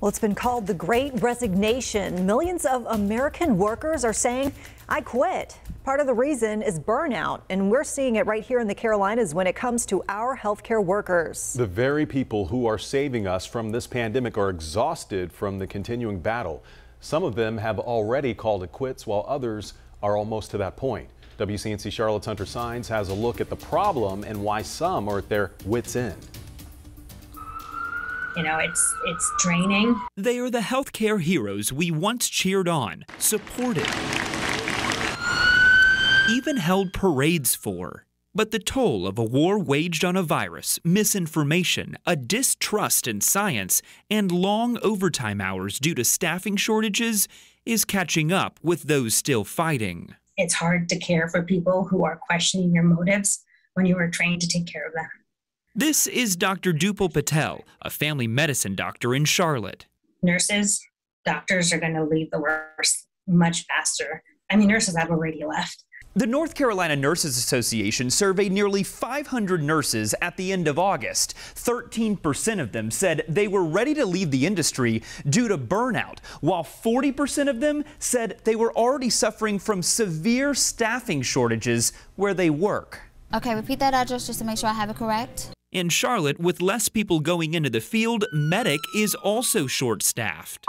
Well, it's been called the Great Resignation. Millions of American workers are saying, I quit. Part of the reason is burnout, and we're seeing it right here in the Carolinas when it comes to our healthcare workers. The very people who are saving us from this pandemic are exhausted from the continuing battle. Some of them have already called it quits, while others are almost to that point. WCNC Charlotte's Hunter Signs has a look at the problem and why some are at their wits' end. You know, it's it's draining. They are the healthcare heroes we once cheered on, supported, even held parades for. But the toll of a war waged on a virus, misinformation, a distrust in science, and long overtime hours due to staffing shortages is catching up with those still fighting. It's hard to care for people who are questioning your motives when you were trained to take care of them. This is Dr. Dupal Patel, a family medicine doctor in Charlotte. Nurses, doctors are going to leave the worst much faster. I mean, nurses have already left. The North Carolina Nurses Association surveyed nearly 500 nurses at the end of August. 13% of them said they were ready to leave the industry due to burnout, while 40% of them said they were already suffering from severe staffing shortages where they work. Okay, repeat that address just to make sure I have it correct. In Charlotte, with less people going into the field, medic is also short staffed.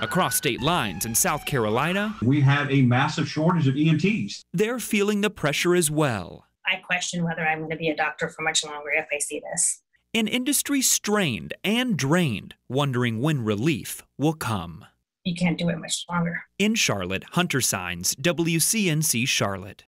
Across state lines in South Carolina, we have a massive shortage of EMTs. They're feeling the pressure as well. I question whether I'm going to be a doctor for much longer if I see this. An industry strained and drained, wondering when relief will come. You can't do it much longer. In Charlotte, Hunter Signs, WCNC Charlotte.